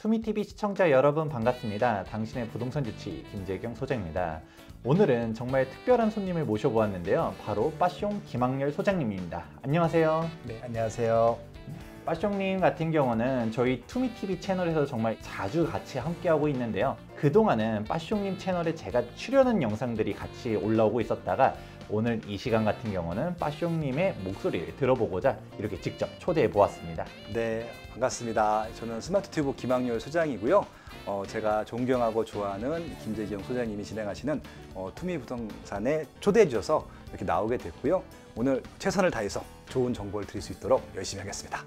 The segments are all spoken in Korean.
투미TV 시청자 여러분 반갑습니다. 당신의 부동산 주치 김재경 소장입니다. 오늘은 정말 특별한 손님을 모셔보았는데요. 바로 빠숑 김학렬 소장님입니다. 안녕하세요. 네, 안녕하세요. 빠숑님 같은 경우는 저희 투미TV 채널에서 정말 자주 같이 함께하고 있는데요. 그동안은 빠숑님 채널에 제가 출연한 영상들이 같이 올라오고 있었다가 오늘 이 시간 같은 경우는 빠숑님의 목소리를 들어보고자 이렇게 직접 초대해 보았습니다. 네, 반갑습니다. 저는 스마트튜브 김학렬 소장이고요. 어, 제가 존경하고 좋아하는 김재경 소장님이 진행하시는 어, 투미부동산에 초대해 주셔서 이렇게 나오게 됐고요. 오늘 최선을 다해서 좋은 정보를 드릴 수 있도록 열심히 하겠습니다.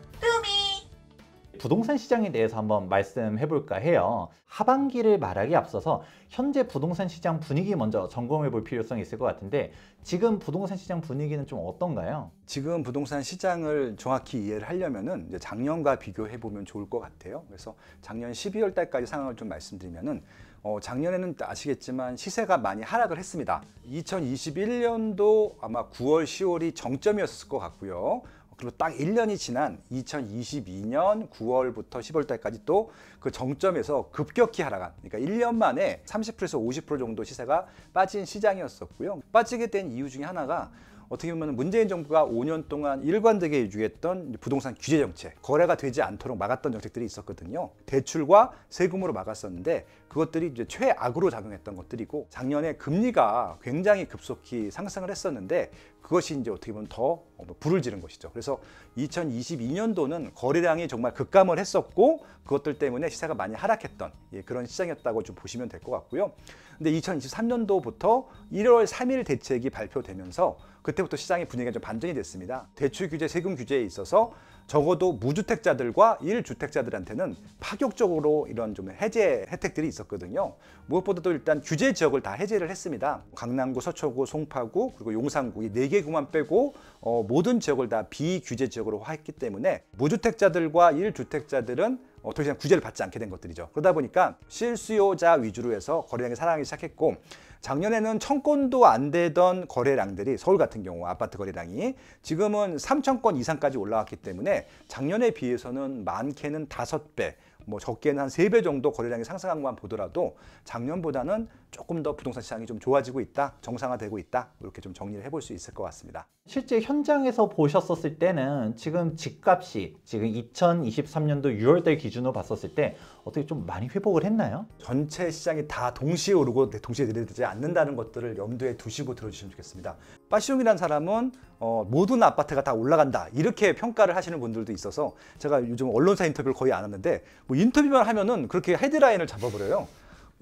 부동산 시장에 대해서 한번 말씀해 볼까 해요. 하반기를 말하기 앞서서 현재 부동산 시장 분위기 먼저 점검해 볼 필요성이 있을 것 같은데 지금 부동산 시장 분위기는 좀 어떤가요? 지금 부동산 시장을 정확히 이해를 하려면은 작년과 비교해 보면 좋을 것 같아요. 그래서 작년 12월 달까지 상황을 좀 말씀드리면은 어, 작년에는 아시겠지만 시세가 많이 하락을 했습니다. 2021년도 아마 9월, 10월이 정점이었을 것 같고요. 그리고 딱 1년이 지난 2022년 9월부터 10월 까지또 그 정점에서 급격히 하락한 그러니까 1년 만에 30%에서 50% 정도 시세가 빠진 시장이었었고요. 빠지게 된 이유 중에 하나가 어떻게 보면 문재인 정부가 5년 동안 일관되게 유지했던 부동산 규제 정책, 거래가 되지 않도록 막았던 정책들이 있었거든요. 대출과 세금으로 막았었는데 그것들이 이제 최악으로 작용했던 것들이고 작년에 금리가 굉장히 급속히 상승을 했었는데 그것이 이제 어떻게 보면 더 어, 뭐 불을 지른 것이죠. 그래서 2022년도는 거래량이 정말 급감을 했었고 그것들 때문에 시세가 많이 하락했던 예, 그런 시장이었다고 좀 보시면 될 것 같고요. 근데 2023년도부터 1월 3일 대책이 발표되면서 그때부터 시장의 분위기가 좀 반전이 됐습니다. 대출 규제, 세금 규제에 있어서 적어도 무주택자들과 1주택자들한테는 파격적으로 이런 좀 해제 혜택들이 있었거든요. 무엇보다도 일단 규제 지역을 다 해제를 했습니다. 강남구, 서초구, 송파구, 그리고 용산구 이 4개 구만 빼고 어, 모든 지역을 다 비규제 지역으로 했기 때문에 무주택자들과 1주택자들은 어, 떻더 이상 구제를 받지 않게 된 것들이죠. 그러다 보니까 실수요자 위주로 해서 거래량이 사아나기 시작했고 작년에는 천건도 안 되던 거래량들이 서울 같은 경우 아파트 거래량이 지금은 삼천 건 이상까지 올라왔기 때문에 작년에 비해서는 많게는 다섯 배뭐 적게는 한 세 배 정도 거래량이 상승한 것만 보더라도 작년보다는 조금 더 부동산 시장이 좀 좋아지고 있다, 정상화되고 있다 뭐 이렇게 좀 정리를 해볼 수 있을 것 같습니다. 실제 현장에서 보셨었을 때는 지금 집값이 지금 2023년도 6월달 기준으로 봤었을 때 어떻게 좀 많이 회복을 했나요? 전체 시장이 다 동시에 오르고 네, 동시에 내리지 않는다는 것들을 염두에 두시고 들어주시면 좋겠습니다. 빠시용이라는 사람은 어, 모든 아파트가 다 올라간다 이렇게 평가를 하시는 분들도 있어서 제가 요즘 언론사 인터뷰를 거의 안 하는데 뭐 인터뷰만 하면은 그렇게 헤드라인을 잡아버려요.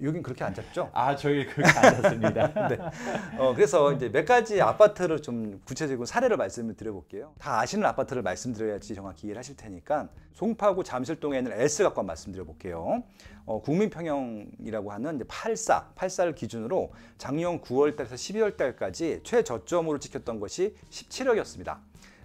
여긴 그렇게 안 잡죠? 아, 저희 그렇게 안 잡습니다. 네. 어, 그래서 이제 몇 가지 아파트를 좀 구체적인 사례를 말씀을 드려볼게요. 다 아시는 아파트를 말씀드려야지 정확히 이해를 하실 테니까 송파구 잠실동에 있는 S각관 말씀드려볼게요. 어, 국민평형이라고 하는 이제 84, 84를 기준으로 작년 9월달에서 12월달까지 최저점으로 찍혔던 것이 17억이었습니다.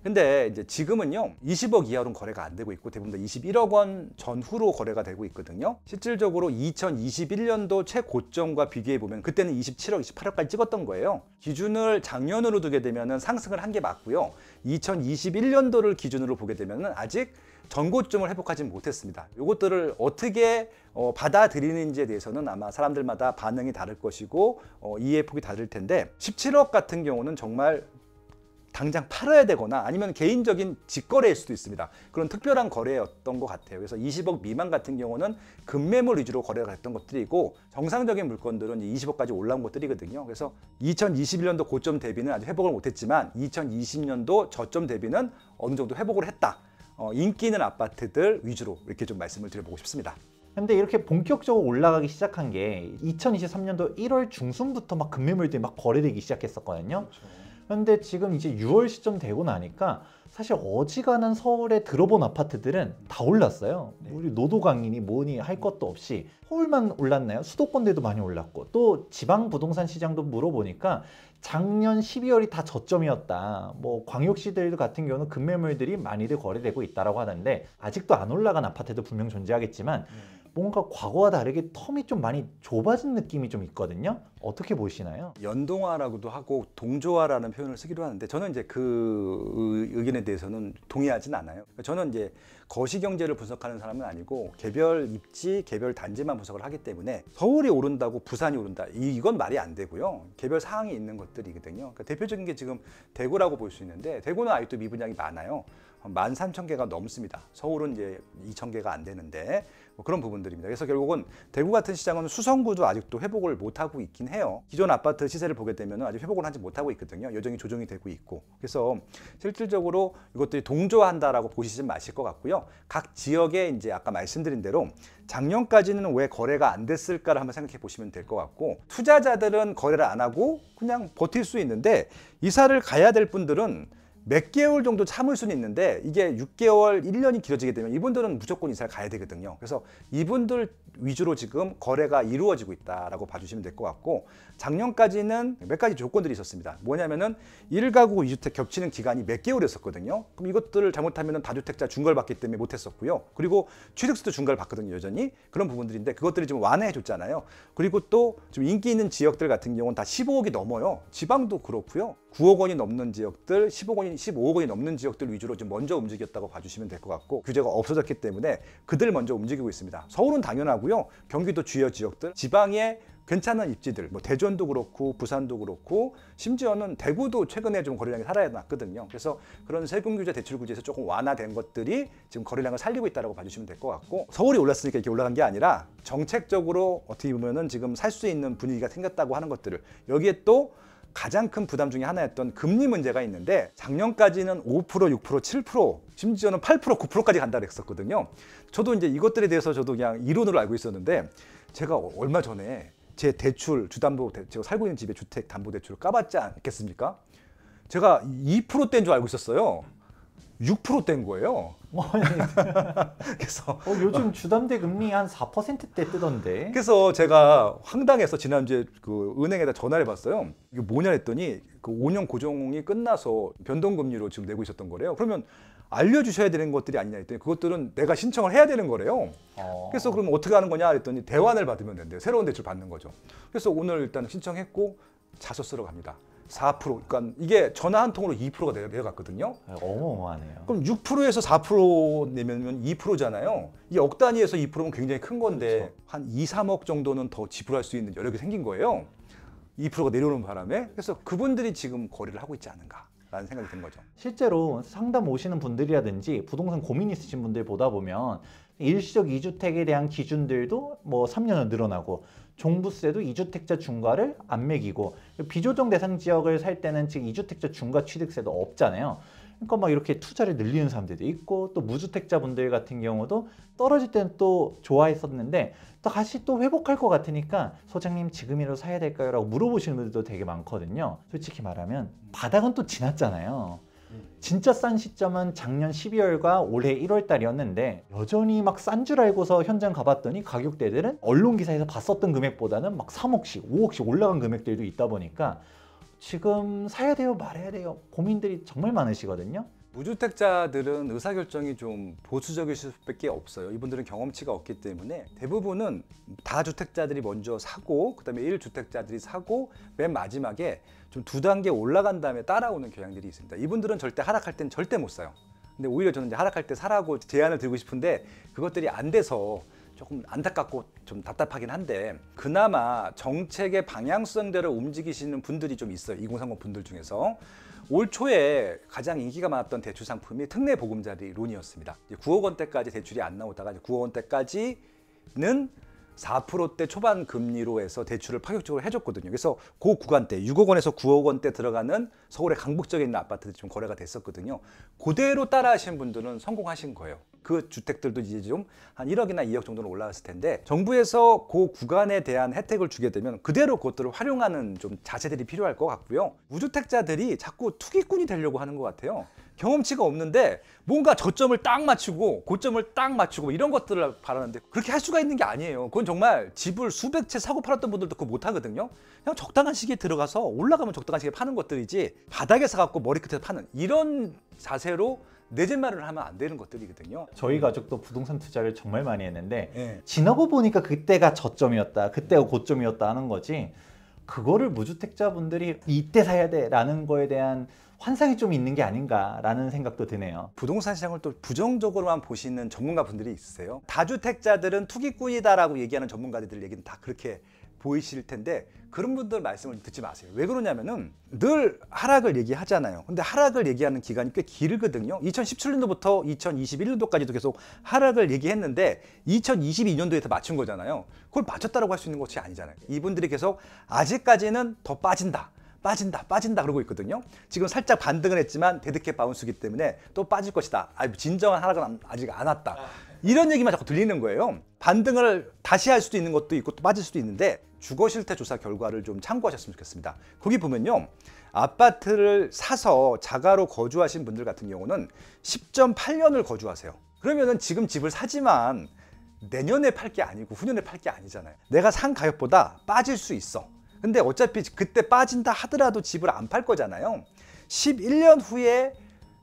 근데 이제 지금은요 20억 이하로는 거래가 안 되고 있고 대부분 다 21억 원 전후로 거래가 되고 있거든요 실질적으로 2021년도 최고점과 비교해 보면 그때는 27억 28억까지 찍었던 거예요 기준을 작년으로 두게 되면 상승을 한 게 맞고요 2021년도를 기준으로 보게 되면 아직 전고점을 회복하지 못했습니다. 이것들을 어떻게 어, 받아들이는지에 대해서는 아마 사람들마다 반응이 다를 것이고 어, 이해 폭이 다를 텐데 17억 같은 경우는 정말 당장 팔아야 되거나 아니면 개인적인 직거래일 수도 있습니다. 그런 특별한 거래였던 것 같아요. 그래서 20억 미만 같은 경우는 급매물 위주로 거래가 됐던 것들이고 정상적인 물건들은 20억까지 올라온 것들이거든요. 그래서 2021년도 고점 대비는 아직 회복을 못했지만 2020년도 저점 대비는 어느 정도 회복을 했다. 어, 인기 있는 아파트들 위주로 이렇게 좀 말씀을 드려보고 싶습니다. 근데 이렇게 본격적으로 올라가기 시작한 게 2023년도 1월 중순부터 막 급매물들이 막 거래되기 시작했었거든요. 그렇죠. 그런데 지금 이제 6월 시점 되고 나니까 사실 어지간한 서울에 들어본 아파트들은 다 올랐어요. 네. 우리 노도강이니 뭐니 할 것도 없이 서울만 올랐나요? 수도권대도 많이 올랐고 또 지방 부동산 시장도 물어보니까 작년 12월이 다 저점이었다. 뭐 광역시들 같은 경우는 급매물들이 많이들 거래되고 있다라고 하는데 아직도 안 올라간 아파트도 분명 존재하겠지만 음. 뭔가 과거와 다르게 텀이 좀 많이 좁아진 느낌이 좀 있거든요. 어떻게 보시나요? 연동화라고도 하고 동조화라는 표현을 쓰기도 하는데 저는 이제 그 의견에 대해서는 동의하진 않아요. 저는 이제 거시 경제를 분석하는 사람은 아니고 개별 입지, 개별 단지만 분석을 하기 때문에 서울이 오른다고 부산이 오른다 이건 말이 안 되고요. 개별 사항이 있는 것들이거든요. 그러니까 대표적인 게 지금 대구라고 볼 수 있는데 대구는 아직도 미분양이 많아요. 1 3 0 0 0 개가 넘습니다. 서울은 이제 0 0 개가 안 되는데 뭐 그런 부분들입니다. 그래서 결국은 대구 같은 시장은 수성구도 아직도 회복을 못하고 있긴 해요. 기존 아파트 시세를 보게 되면 아직 회복을 하지 못하고 있거든요. 여전히 조정이 되고 있고 그래서 실질적으로 이것들이 동조한다라고 보시지 마실 것 같고요. 각 지역에 이제 아까 말씀드린 대로 작년까지는 왜 거래가 안 됐을까를 한번 생각해 보시면 될 것 같고 투자자들은 거래를 안 하고 그냥 버틸 수 있는데 이사를 가야 될 분들은 몇 개월 정도 참을 수는 있는데 이게 6개월, 1년이 길어지게 되면 이분들은 무조건 이사를 가야 되거든요. 그래서 이분들 위주로 지금 거래가 이루어지고 있다라고 봐주시면 될 것 같고 작년까지는 몇 가지 조건들이 있었습니다. 뭐냐면은 1가구 2주택 겹치는 기간이 몇 개월이었었거든요. 그럼 이것들을 잘못하면은 다주택자 중과받기 때문에 못했었고요. 그리고 취득세도 중과를 받거든요, 여전히. 그런 부분들인데 그것들이 좀 완화해 줬잖아요. 그리고 또 좀 인기 있는 지역들 같은 경우는 다 15억이 넘어요. 지방도 그렇고요. 9억 원이 넘는 지역들, 10억 원이 15억 원이 넘는 지역들 위주로 좀 먼저 움직였다고 봐주시면 될 것 같고 규제가 없어졌기 때문에 그들 먼저 움직이고 있습니다. 서울은 당연하고요. 경기도 주요 지역들, 지방의 괜찮은 입지들 뭐 대전도 그렇고 부산도 그렇고 심지어는 대구도 최근에 좀 거래량이 살아났거든요 그래서 그런 세금 규제 대출 규제에서 조금 완화된 것들이 지금 거래량을 살리고 있다고 봐주시면 될 것 같고 서울이 올랐으니까 이렇게 올라간 게 아니라 정책적으로 어떻게 보면은 지금 살 수 있는 분위기가 생겼다고 하는 것들을 여기에 또 가장 큰 부담 중에 하나였던 금리 문제가 있는데 작년까지는 5%, 6%, 7% 심지어는 8%, 9%까지 간다 그랬었거든요. 저도 이제 이것들에 대해서 저도 그냥 이론으로 알고 있었는데 제가 얼마 전에 제 대출 주담보 대, 제가 살고 있는 집에 주택 담보 대출을 까봤지 않겠습니까? 제가 2%대인 줄 알고 있었어요. 6%대인 거예요. 어, 예. 그래서 어, 요즘 주담대 금리 한 4%대 뜨던데. 그래서 제가 황당해서 지난주에 그 은행에다 전화를 해봤어요. 이게 뭐냐 했더니 그 5년 고정이 끝나서 변동금리로 지금 내고 있었던 거래요. 그러면 알려주셔야 되는 것들이 아니냐 했더니 그것들은 내가 신청을 해야 되는 거래요. 어. 그래서 그럼 어떻게 하는 거냐 했더니 대환을 받으면 된대요. 새로운 대출 받는 거죠. 그래서 오늘 일단 신청했고 자소 쓰러 갑니다. 4%. 그러니까 이게 전화 한 통으로 2%가 내려갔거든요. 아, 어마어마하네요. 그럼 6%에서 4% 내면 2%잖아요. 이게 억 단위에서 2%면 굉장히 큰 건데 그렇죠. 한 2, 3억 정도는 더 지불할 수 있는 여력이 생긴 거예요. 2%가 내려오는 바람에 그래서 그분들이 지금 거래를 하고 있지 않은가. 라는 생각이 든 거죠. 실제로 상담 오시는 분들이라든지 부동산 고민 있으신 분들 보다 보면 일시적 이주택에 대한 기준들도 뭐 3년은 늘어나고 종부세도 이주택자 중과를 안 매기고 비조정 대상 지역을 살 때는 지금 이주택자 중과 취득세도 없잖아요. 그러니까 막 이렇게 투자를 늘리는 사람들도 있고 또 무주택자분들 같은 경우도 떨어질 때는 또 좋아했었는데 또 다시 또 회복할 것 같으니까 소장님 지금이라도 사야 될까요? 라고 물어보시는 분들도 되게 많거든요. 솔직히 말하면 음. 바닥은 또 지났잖아요. 음. 진짜 싼 시점은 작년 12월과 올해 1월 달이었는데 여전히 막 싼 줄 알고서 현장 가봤더니 가격대들은 언론 기사에서 봤었던 금액보다는 막 3억씩, 5억씩 올라간 금액들도 있다 보니까 지금 사야 돼요 말해야 돼요 고민들이 정말 많으시거든요 무주택자들은 의사결정이 좀 보수적이실 수밖에 없어요 이분들은 경험치가 없기 때문에 대부분은 다주택자들이 먼저 사고 그 다음에 일주택자들이 사고 맨 마지막에 좀 두 단계 올라간 다음에 따라오는 경향들이 있습니다 이분들은 절대 하락할 땐 절대 못 사요 근데 오히려 저는 이제 하락할 때 사라고 제안을 드리고 싶은데 그것들이 안 돼서 조금 안타깝고 좀 답답하긴 한데 그나마 정책의 방향성대로 움직이시는 분들이 좀 있어요. 2030 분들 중에서. 올 초에 가장 인기가 많았던 대출 상품이 특례 보금자리 론이었습니다. 9억 원대까지 대출이 안 나오다가 9억 원대까지는 4%대 초반 금리로 해서 대출을 파격적으로 해줬거든요. 그래서 그 구간대 6억 원에서 9억 원대 들어가는 서울의 강북쪽에 있는 아파트들이 좀 거래가 됐었거든요. 그대로 따라하신 분들은 성공하신 거예요. 그 주택들도 이제 좀 한 1억이나 2억 정도는 올라갔을 텐데 정부에서 그 구간에 대한 혜택을 주게 되면 그대로 그것들을 활용하는 좀 자세들이 필요할 것 같고요. 무주택자들이 자꾸 투기꾼이 되려고 하는 것 같아요. 경험치가 없는데 뭔가 저점을 딱 맞추고 고점을 딱 맞추고 이런 것들을 바라는데 그렇게 할 수가 있는 게 아니에요. 그건 정말 집을 수백 채 사고 팔았던 분들도 그거 못하거든요. 그냥 적당한 시기에 들어가서 올라가면 적당한 시기에 파는 것들이지 바닥에 사갖고 머리끝에 파는 이런 자세로 내집 마련을 하면 안 되는 것들이거든요. 저희 가족도 부동산 투자를 정말 많이 했는데 네. 지나고 보니까 그때가 저점이었다, 그때가 고점이었다 하는 거지 그거를 무주택자분들이 이때 사야 돼라는 거에 대한 환상이 좀 있는 게 아닌가라는 생각도 드네요. 부동산 시장을 또 부정적으로만 보시는 전문가분들이 있으세요? 다주택자들은 투기꾼이다라고 얘기하는 전문가들 얘기는 다 그렇게 보이실 텐데 그런 분들 말씀을 듣지 마세요. 왜 그러냐면은 늘 하락을 얘기하잖아요. 근데 하락을 얘기하는 기간이 꽤 길거든요. 2017년도부터 2021년도까지도 계속 하락을 얘기했는데 2022년도에 맞춘 거잖아요. 그걸 맞췄다라고 할 수 있는 것이 아니잖아요. 이분들이 계속 아직까지는 더 빠진다. 빠진다 빠진다 그러고 있거든요 지금 살짝 반등을 했지만 데드캣 바운스기 때문에 또 빠질 것이다 아, 진정한 하락은 아직 안 왔다 아, 네. 이런 얘기만 자꾸 들리는 거예요 반등을 다시 할 수도 있는 것도 있고 또 빠질 수도 있는데 주거실태 조사 결과를 좀 참고하셨으면 좋겠습니다 거기 보면요 아파트를 사서 자가로 거주하신 분들 같은 경우는 10.8년을 거주하세요 그러면은 지금 집을 사지만 내년에 팔 게 아니고 후년에 팔 게 아니잖아요 내가 산 가격보다 빠질 수 있어 근데 어차피 그때 빠진다 하더라도 집을 안 팔 거잖아요 11년 후에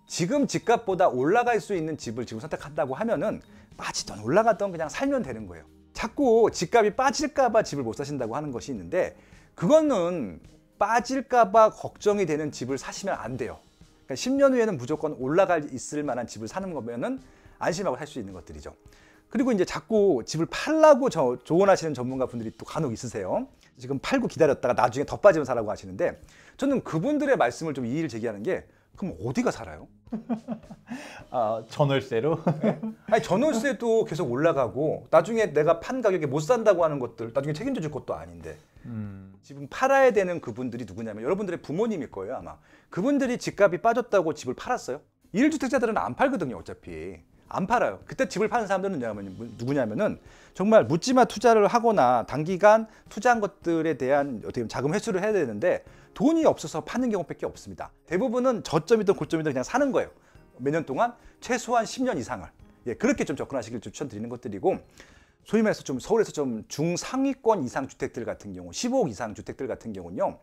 지금 집값보다 올라갈 수 있는 집을 지금 선택한다고 하면은 빠지던 올라갔던 그냥 살면 되는 거예요 자꾸 집값이 빠질까봐 집을 못 사신다고 하는 것이 있는데 그거는 빠질까봐 걱정이 되는 집을 사시면 안 돼요 그러니까 10년 후에는 무조건 올라갈 있을 만한 집을 사는 거면은 안심하고 살 수 있는 것들이죠 그리고 이제 자꾸 집을 팔라고 저, 조언하시는 전문가 분들이 또 간혹 있으세요 지금 팔고 기다렸다가 나중에 더 빠지면 사라고 하시는데 저는 그분들의 말씀을 좀 이의를 제기하는 게 그럼 어디가 살아요? 아, 전월세로? 네. 아니 전월세도 계속 올라가고 나중에 내가 판 가격에 못 산다고 하는 것들 나중에 책임져 줄 것도 아닌데 음. 지금 팔아야 되는 그분들이 누구냐면 여러분들의 부모님일 거예요 아마 그분들이 집값이 빠졌다고 집을 팔았어요? 일주택자들은 안 팔거든요 어차피 안 팔아요. 그때 집을 파는 사람들은 뭐, 누구냐면은 정말 묻지마 투자를 하거나 단기간 투자한 것들에 대한 어떻게 보면 자금 회수를 해야 되는데 돈이 없어서 파는 경우밖에 없습니다. 대부분은 저점이든 고점이든 그냥 사는 거예요. 몇 년 동안 최소한 10년 이상을 예, 그렇게 좀 접근하시길 추천드리는 것들이고 소위 말해서 좀 서울에서 좀 중상위권 이상 주택들 같은 경우 15억 이상 주택들 같은 경우는요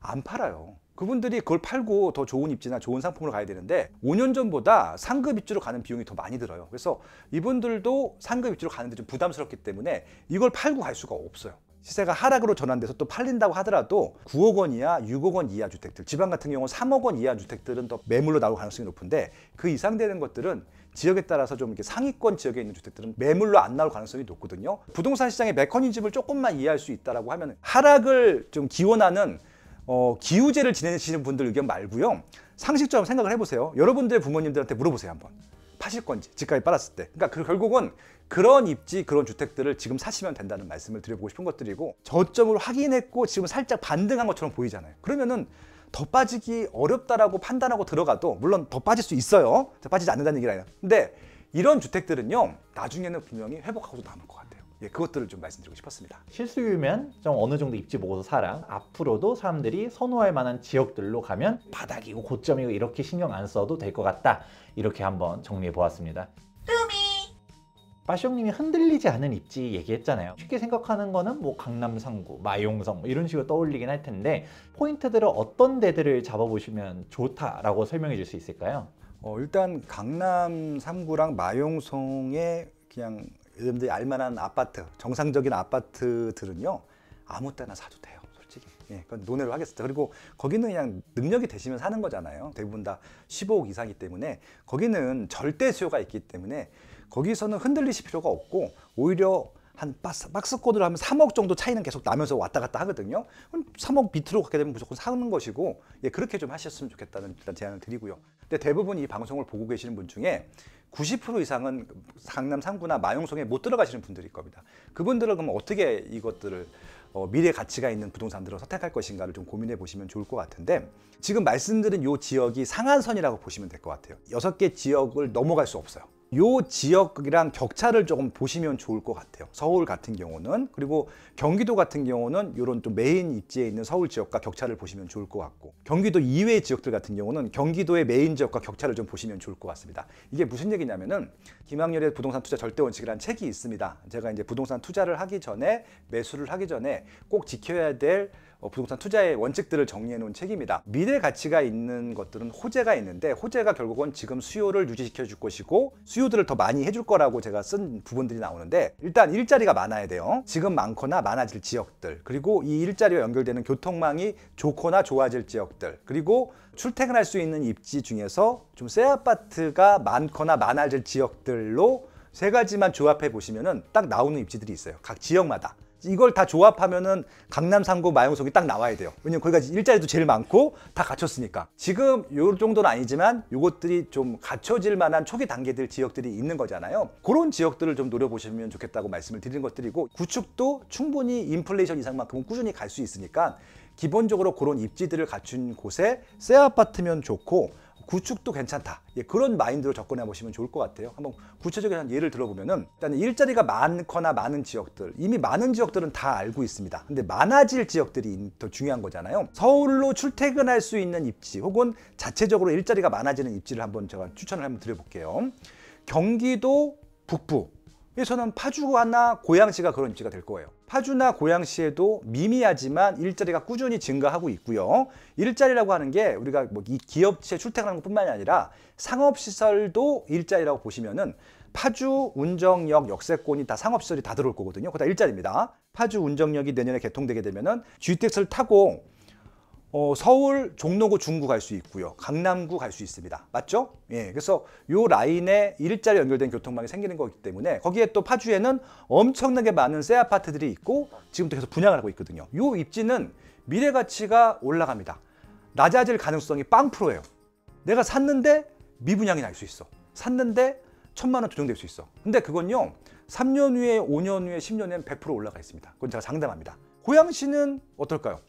안 팔아요 그분들이 그걸 팔고 더 좋은 입지나 좋은 상품으로 가야 되는데 5년 전보다 상급 입지로 가는 비용이 더 많이 들어요. 그래서 이분들도 상급 입지로 가는데 좀 부담스럽기 때문에 이걸 팔고 갈 수가 없어요. 시세가 하락으로 전환돼서 또 팔린다고 하더라도 9억 원 이하, 6억 원 이하 주택들, 지방 같은 경우 는 3억 원 이하 주택들은 더 매물로 나올 가능성이 높은데 그 이상 되는 것들은 지역에 따라서 좀 이렇게 상위권 지역에 있는 주택들은 매물로 안 나올 가능성이 높거든요. 부동산 시장의 메커니즘을 조금만 이해할 수 있다라고 하면 하락을 좀 기원하는 어, 기우제를 지내시는 분들 의견 말고요. 상식적으로 생각을 해보세요. 여러분들 부모님들한테 물어보세요 한번. 파실 건지 집값이 빨았을 때. 그러니까 그 결국은 그런 입지 그런 주택들을 지금 사시면 된다는 말씀을 드려보고 싶은 것들이고 저점을 확인했고 지금 살짝 반등한 것처럼 보이잖아요. 그러면은 더 빠지기 어렵다라고 판단하고 들어가도 물론 더 빠질 수 있어요. 빠지지 않는다는 얘기라. 근데 이런 주택들은요 나중에는 분명히 회복하고도 남을 것같요 예, 그것들을 좀 말씀드리고 싶었습니다. 실수유면 좀 어느 정도 입지 보고서 사랑 앞으로도 사람들이 선호할 만한 지역들로 가면 바닥이고 고점이고 이렇게 신경 안 써도 될 것 같다 이렇게 한번 정리해 보았습니다. 뚜미! 빠시형님이 흔들리지 않은 입지 얘기했잖아요 쉽게 생각하는 거는 뭐 강남 상구, 마용성 뭐 이런 식으로 떠올리긴 할 텐데 포인트들을 어떤 데들을 잡아보시면 좋다라고 설명해 줄 수 있을까요? 어, 일단 강남 3구랑 마용성의 그냥 여러분들이 알만한 아파트, 정상적인 아파트들은요 아무 때나 사도 돼요. 솔직히. 예, 그건 논외로 하겠습니다. 그리고 거기는 그냥 능력이 되시면 사는 거잖아요. 대부분 다 15억 이상이기 때문에 거기는 절대 수요가 있기 때문에 거기서는 흔들리실 필요가 없고 오히려 한 박스, 박스코드를 하면 3억 정도 차이는 계속 나면서 왔다 갔다 하거든요. 그럼 3억 밑으로 가게 되면 무조건 사는 것이고 예, 그렇게 좀 하셨으면 좋겠다는 일단 제안을 드리고요. 근데 대부분 이 방송을 보고 계시는 분 중에 90% 이상은 강남 상구나 마용성에 못 들어가시는 분들일 겁니다. 그분들은 그럼 어떻게 이것들을 어, 미래 가치가 있는 부동산들을 선택할 것인가를 좀 고민해 보시면 좋을 것 같은데 지금 말씀드린 이 지역이 상한선이라고 보시면 될 것 같아요. 여섯 개 지역을 넘어갈 수 없어요. 요 지역이랑 격차를 조금 보시면 좋을 것 같아요. 서울 같은 경우는 그리고 경기도 같은 경우는 요런또 메인 입지에 있는 서울 지역과 격차를 보시면 좋을 것 같고 경기도 이외의 지역들 같은 경우는 경기도의 메인 지역과 격차를 좀 보시면 좋을 것 같습니다. 이게 무슨 얘기냐면은 김학렬의 부동산 투자 절대 원칙이라는 책이 있습니다. 제가 이제 부동산 투자를 하기 전에 매수를 하기 전에 꼭 지켜야 될 부동산 어, 투자의 원칙들을 정리해 놓은 책입니다. 미래 가치가 있는 것들은 호재가 있는데 호재가 결국은 지금 수요를 유지시켜 줄 것이고 수요들을 더 많이 해줄 거라고 제가 쓴 부분들이 나오는데 일단 일자리가 많아야 돼요. 지금 많거나 많아질 지역들 그리고 이 일자리와 연결되는 교통망이 좋거나 좋아질 지역들 그리고 출퇴근할 수 있는 입지 중에서 좀 새 아파트가 많거나 많아질 지역들로 세 가지만 조합해 보시면딱 나오는 입지들이 있어요. 각 지역마다. 이걸 다 조합하면은 강남 3구 마용석이 딱 나와야 돼요. 왜냐면 거기가 일자리도 제일 많고 다 갖췄으니까. 지금 요 정도는 아니지만 요것들이 좀 갖춰질 만한 초기 단계들 지역들이 있는 거잖아요. 그런 지역들을 좀 노려보시면 좋겠다고 말씀을 드리는 것들이고 구축도 충분히 인플레이션 이상만큼은 꾸준히 갈 수 있으니까 기본적으로 그런 입지들을 갖춘 곳에 새 아파트면 좋고 구축도 괜찮다. 예, 그런 마인드로 접근해 보시면 좋을 것 같아요. 한번 구체적인 예를 들어보면은 일단 일자리가 많거나 많은 지역들 이미 많은 지역들은 다 알고 있습니다. 근데 많아질 지역들이 더 중요한 거잖아요. 서울로 출퇴근할 수 있는 입지 혹은 자체적으로 일자리가 많아지는 입지를 한번 제가 추천을 한번 드려볼게요. 경기도 북부 그래서 저는 파주나 고양시가 그런 입지가 될 거예요. 파주나 고양시에도 미미하지만 일자리가 꾸준히 증가하고 있고요. 일자리라고 하는 게 우리가 뭐이 기업체 출퇴근하는 것뿐만이 아니라 상업시설도 일자리라고 보시면은 파주 운정역 역세권이 다 상업시설이 다 들어올 거거든요. 그다 일자리입니다. 파주 운정역이 내년에 개통되게 되면은 주택철 타고 어, 서울 종로구 중구 갈 수 있고요. 강남구 갈 수 있습니다. 맞죠? 예. 그래서 요 라인에 일자리 연결된 교통망이 생기는 거기 때문에 거기에 또 파주에는 엄청나게 많은 새 아파트들이 있고 지금도 계속 분양을 하고 있거든요. 요 입지는 미래 가치가 올라갑니다. 낮아질 가능성이 빵 프로예요. 내가 샀는데 미분양이 날 수 있어. 샀는데 천만 원 조정될 수 있어. 근데 그건요. 3년 후에, 5년 후에, 10년 후엔 100% 올라가 있습니다. 그건 제가 장담합니다. 고양시는 어떨까요?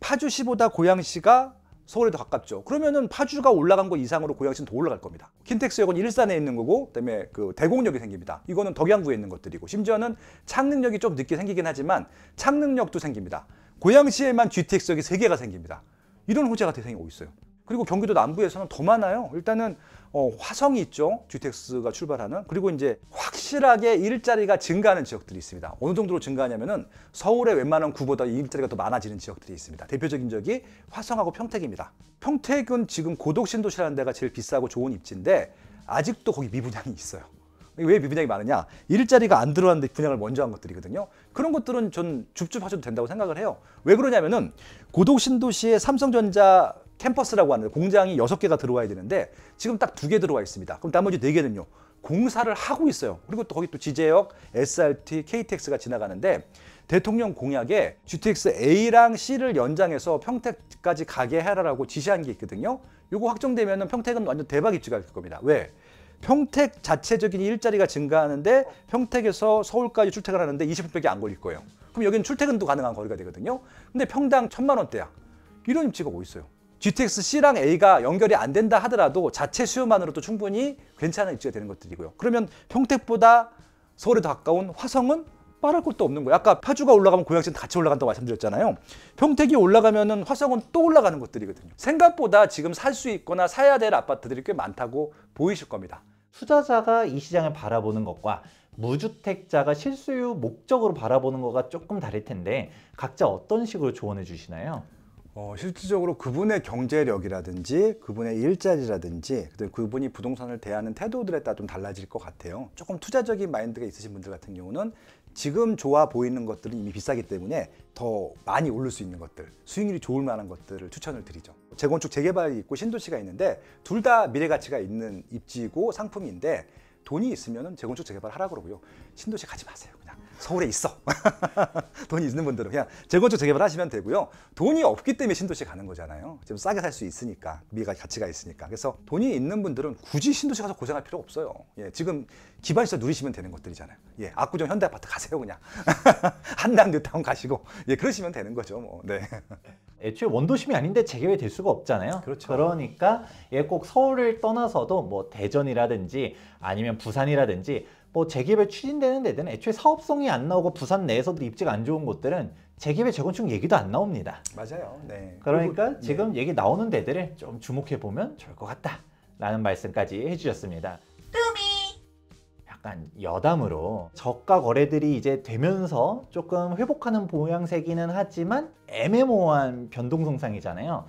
파주시보다 고양시가 서울에 더 가깝죠. 그러면은 파주가 올라간 거 이상으로 고양시는 더 올라갈 겁니다. 킨텍스역은 일산에 있는 거고, 그다음에 그대공역이 생깁니다. 이거는 덕양구에 있는 것들이고, 심지어는 창릉역이 좀 늦게 생기긴 하지만 창릉역도 생깁니다. 고양시에만 GTX역이 세개가 생깁니다. 이런 호재가 대상이 오고 있어요. 그리고 경기도 남부에서는 더 많아요. 일단은 어, 화성이 있죠. 주택스가 출발하는. 그리고 이제 확실하게 일자리가 증가하는 지역들이 있습니다. 어느 정도로 증가하냐면은 서울의 웬만한 구보다 일자리가 더 많아지는 지역들이 있습니다. 대표적인 지역이 화성하고 평택입니다. 평택은 지금 고독신도시라는 데가 제일 비싸고 좋은 입지인데 아직도 거기 미분양이 있어요. 왜 미분양이 많으냐? 일자리가 안 들어왔는데 분양을 먼저 한 것들이거든요. 그런 것들은 전 줍줍하셔도 된다고 생각을 해요. 왜 그러냐면은 고독신도시의 삼성전자 캠퍼스라고 하는 공장이 여섯 개가 들어와야 되는데 지금 딱 두 개 들어와 있습니다. 그럼 나머지 네개는요 공사를 하고 있어요. 그리고 또 거기 또 지제역, SRT, KTX가 지나가는데 대통령 공약에 GTX A랑 C를 연장해서 평택까지 가게 해라라고 지시한 게 있거든요. 이거 확정되면 평택은 완전 대박 입지가 될 겁니다. 왜? 평택 자체적인 일자리가 증가하는데 평택에서 서울까지 출퇴근하는데 20분밖에 안 걸릴 거예요. 그럼 여기는 출퇴근도 가능한 거리가 되거든요. 근데 평당 천만 원대야. 이런 입지가 어디 뭐 있어요? GTX-C랑 A가 연결이 안 된다 하더라도 자체 수요만으로도 충분히 괜찮은 입지가 되는 것들이고요. 그러면 평택보다 서울에 더 가까운 화성은 빠를 곳도 없는 거예요. 아까 파주가 올라가면 고양시는 같이 올라간다고 말씀드렸잖아요. 평택이 올라가면 화성은 또 올라가는 것들이거든요. 생각보다 지금 살 수 있거나 사야 될 아파트들이 꽤 많다고 보이실 겁니다. 투자자가 이 시장을 바라보는 것과 무주택자가 실수요 목적으로 바라보는 것과 조금 다를 텐데 각자 어떤 식으로 조언해 주시나요? 어, 실질적으로 그분의 경제력이라든지 그분의 일자리라든지 그분이 부동산을 대하는 태도들에 따라 좀 달라질 것 같아요. 조금 투자적인 마인드가 있으신 분들 같은 경우는 지금 좋아 보이는 것들은 이미 비싸기 때문에 더 많이 오를 수 있는 것들, 수익률이 좋을 만한 것들을 추천을 드리죠. 재건축, 재개발이 있고 신도시가 있는데 둘 다 미래 가치가 있는 입지고 상품인데 돈이 있으면 재건축, 재개발 하라 고 그러고요. 신도시 가지 마세요, 그냥. 서울에 있어. 돈이 있는 분들은 그냥 재건축 재개발 하시면 되고요. 돈이 없기 때문에 신도시 가는 거잖아요. 지금 싸게 살 수 있으니까 미가 가치가 있으니까. 그래서 돈이 있는 분들은 굳이 신도시 가서 고생할 필요 없어요. 예, 지금 기반시설 누리시면 되는 것들이잖아요. 예, 압구정 현대 아파트 가세요 그냥 한남 뉴타운 가시고 예 그러시면 되는 거죠. 뭐 네. 애초에 원도심이 아닌데 재개발될 이 수가 없잖아요. 그렇죠. 그러니까 예, 꼭 서울을 떠나서도 뭐 대전이라든지 아니면 부산이라든지 뭐 재개발 추진되는 데들은 애초에 사업성이 안 나오고 부산 내에서도 입지가 안 좋은 곳들은 재개발 재건축 얘기도 안 나옵니다. 맞아요. 네. 그러니까 그리고, 지금 네. 얘기 나오는 데들을 좀 주목해 보면 좋을 것 같다라는 말씀까지 해주셨습니다. 뚜미. 약간 여담으로 저가 거래들이 이제 되면서 조금 회복하는 보양세기는 하지만 애매모호한 변동성상이잖아요.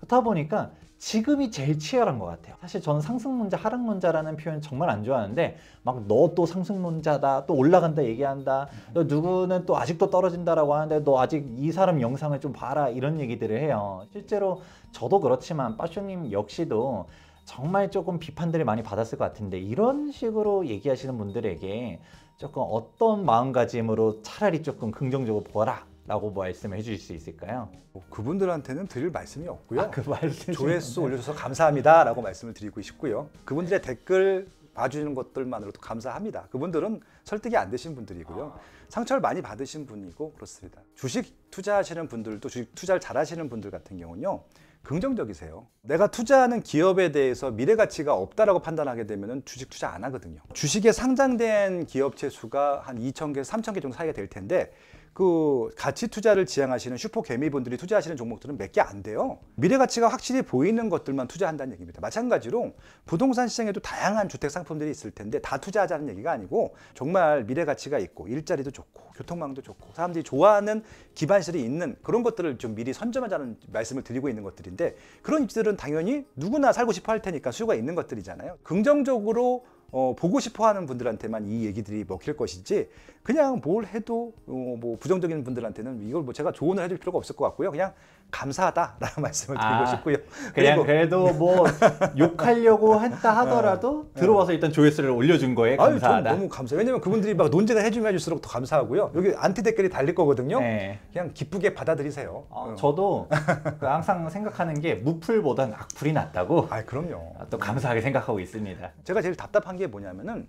그렇다 보니까 지금이 제일 치열한 것 같아요 사실 저는 상승론자 하락론자라는 표현 정말 안 좋아하는데 막 너 또 상승론자다 또 올라간다 얘기한다 너 누구는 또 아직도 떨어진다라고 하는데 너 아직 이 사람 영상을 좀 봐라 이런 얘기들을 해요 실제로 저도 그렇지만 빠쇼님 역시도 정말 조금 비판들을 많이 받았을 것 같은데 이런 식으로 얘기하시는 분들에게 조금 어떤 마음가짐으로 차라리 조금 긍정적으로 보아라 라고 말씀해 주실 수 있을까요? 뭐 그분들한테는 드릴 말씀이 없고요. 아, 그 말씀 조회수 네. 올려줘서 감사합니다 라고 말씀을 드리고 싶고요. 그분들의 댓글 봐주는 것들만으로도 감사합니다. 그분들은 설득이 안 되신 분들이고요. 아. 상처를 많이 받으신 분이고 그렇습니다. 주식 투자하시는 분들도 주식 투자를 잘하시는 분들 같은 경우는요. 긍정적이세요. 내가 투자하는 기업에 대해서 미래 가치가 없다라고 판단하게 되면 주식 투자 안 하거든요. 주식에 상장된 기업체 수가 한 2,000개, 3,000개 정도 사이가 될 텐데 그 가치 투자를 지향하시는 슈퍼 개미분들이 투자하시는 종목들은 몇 개 안 돼요. 미래 가치가 확실히 보이는 것들만 투자한다는 얘기입니다. 마찬가지로 부동산 시장에도 다양한 주택 상품들이 있을 텐데 다 투자하자는 얘기가 아니고 정말 미래 가치가 있고 일자리도 좋고 교통망도 좋고 사람들이 좋아하는 기반실이 있는 그런 것들을 좀 미리 선점하자는 말씀을 드리고 있는 것들인데 그런 입지들은 당연히 누구나 살고 싶어 할 테니까 수요가 있는 것들이잖아요. 긍정적으로 어, 보고 싶어 하는 분들한테만 이 얘기들이 먹힐 것이지 그냥 뭘 해도 어, 뭐 부정적인 분들한테는 이걸 뭐 제가 조언을 해줄 필요가 없을 것 같고요. 그냥 감사하다라는 말씀을 아, 드리고 아, 싶고요. 그냥 그래도 뭐 욕하려고 했다 어, 하더라도 어. 들어와서 일단 조회수를 올려준 거에 감사하다. 아유, 너무 감사해요. 왜냐면 그분들이 막 논쟁을 해주면 해줄수록 더 감사하고요. 여기 안티 댓글이 달릴 거거든요. 네. 그냥 기쁘게 받아들이세요. 어, 응. 어. 저도 그 항상 생각하는 게 무풀보단 악플이 낫다고. 아, 그럼요. 또 감사하게 생각하고 있습니다. 제가 제일 답답한 게 뭐냐면은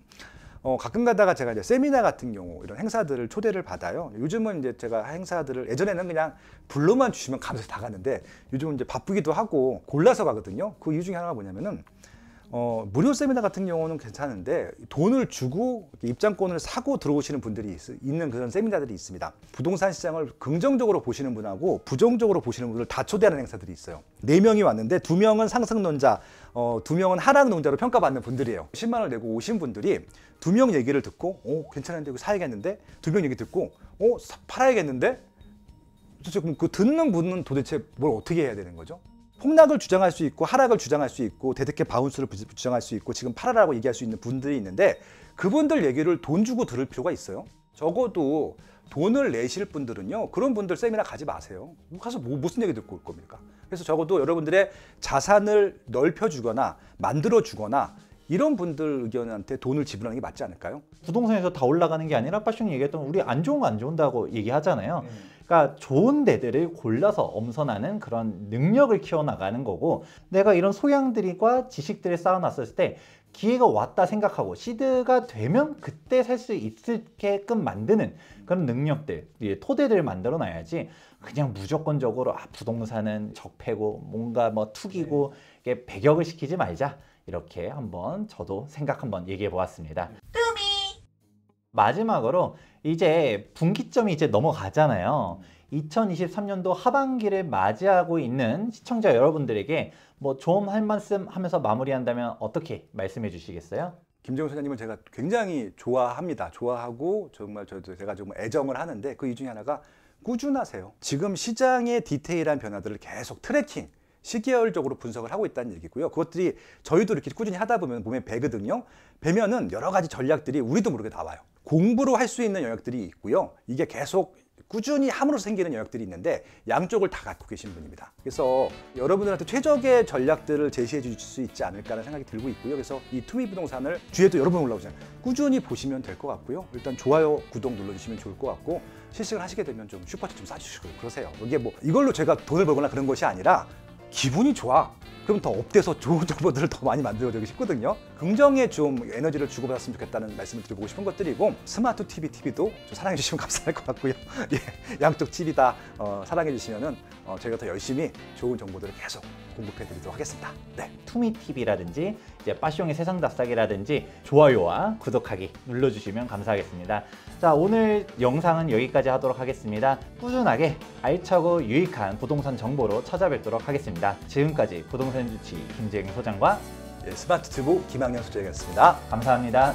어, 가끔 가다가 제가 이제 세미나 같은 경우 이런 행사들을 초대를 받아요. 요즘은 이제 제가 행사들을 예전에는 그냥 불러만 주시면 감사서다갔는데 요즘은 이제 바쁘기도 하고 골라서 가거든요. 그 이유 중에 하나가 뭐냐면은 어, 무료 세미나 같은 경우는 괜찮은데 돈을 주고 입장권을 사고 들어오시는 분들이 있, 는 그런 세미나들이 있습니다. 부동산 시장을 긍정적으로 보시는 분하고 부정적으로 보시는 분들다 초대하는 행사들이 있어요. 네명이 왔는데 두명은 상승론자, 어, 2명은 하락론자로 평가받는 분들이에요. 10만 원을 내고 오신 분들이 두명 얘기를 듣고 어 괜찮은데 이거 사야겠는데 두 명 얘기 듣고 어 팔아야겠는데 도대체 그럼 그 듣는 분은 도대체 뭘 어떻게 해야 되는 거죠? 폭락을 주장할 수 있고 하락을 주장할 수 있고 데드캣 바운스를 주장할 수 있고 지금 팔아라고 얘기할 수 있는 분들이 있는데 그분들 얘기를 돈 주고 들을 필요가 있어요. 적어도 돈을 내실 분들은요 그런 분들 세미나 가지 마세요 가서 뭐, 무슨 얘기 듣고 올 겁니까 그래서 적어도 여러분들의 자산을 넓혀주거나 만들어주거나 이런 분들 의견한테 돈을 지불하는 게 맞지 않을까요? 부동산에서 다 올라가는 게 아니라 빠숑이 얘기했던 우리 안 좋은 거 안 좋은다고 얘기하잖아요. 네. 그러니까 좋은 데들을 골라서 엄선하는 그런 능력을 키워나가는 거고 내가 이런 소양들과 지식들을 쌓아놨을 때 기회가 왔다 생각하고 시드가 되면 그때 살 수있게끔 만드는 그런 능력들, 토대들을 만들어 놔야지 그냥 무조건적으로 아, 부동산은 적폐고 뭔가 뭐 투기고 네. 이게 배격을 시키지 말자 이렇게 한번 저도 생각 한번 얘기해 보았습니다. 뚜미! 마지막으로 이제 분기점이 이제 넘어가잖아요. 2023년도 하반기를 맞이하고 있는 시청자 여러분들에게 뭐 좀할 말씀 하면서 마무리한다면 어떻게 말씀해 주시겠어요? 김정우 소장님을 제가 굉장히 좋아합니다. 좋아하고 정말 저도 제가 좀 애정을 하는데 그 이중에 하나가 꾸준하세요. 지금 시장의 디테일한 변화들을 계속 트래킹 시계열적으로 분석을 하고 있다는 얘기고요. 그것들이 저희도 이렇게 꾸준히 하다 보면 몸에 배거든요. 배면은 여러 가지 전략들이 우리도 모르게 나와요. 공부로 할 수 있는 영역들이 있고요. 이게 계속 꾸준히 함으로써 생기는 영역들이 있는데 양쪽을 다 갖고 계신 분입니다. 그래서 여러분들한테 최적의 전략들을 제시해 주실 수 있지 않을까라는 생각이 들고 있고요. 그래서 이 투미 부동산을 뒤에도 여러 분 올라오잖아요. 꾸준히 보시면 될 것 같고요. 일단 좋아요, 구독 눌러주시면 좋을 것 같고 실시간 하시게 되면 좀 슈퍼챗 좀 쏴주시고 그러세요. 이게 뭐 이걸로 제가 돈을 벌거나 그런 것이 아니라 기분이 좋아. 그럼 더 업돼서 좋은 정보들을 더 많이 만들어주고 싶거든요. 긍정의 좀 에너지를 주고받았으면 좋겠다는 말씀을 드리고 싶은 것들이고 스마트 TV TV도 좀 사랑해 주시면 감사할 것 같고요. 예, 양쪽 TV 다 어, 사랑해 주시면은 어, 저희가 더 열심히 좋은 정보들을 계속 공급해 드리도록 하겠습니다. 네, 투미 TV라든지 이제 빠숑의 세상 답사기라든지 좋아요와 구독하기 눌러주시면 감사하겠습니다. 자, 오늘 영상은 여기까지 하도록 하겠습니다. 꾸준하게 알차고 유익한 부동산 정보로 찾아뵙도록 하겠습니다. 지금까지 부동산 주치 김재영 소장과 예, 스마트 튜브 김학년 소장이었습니다. 감사합니다.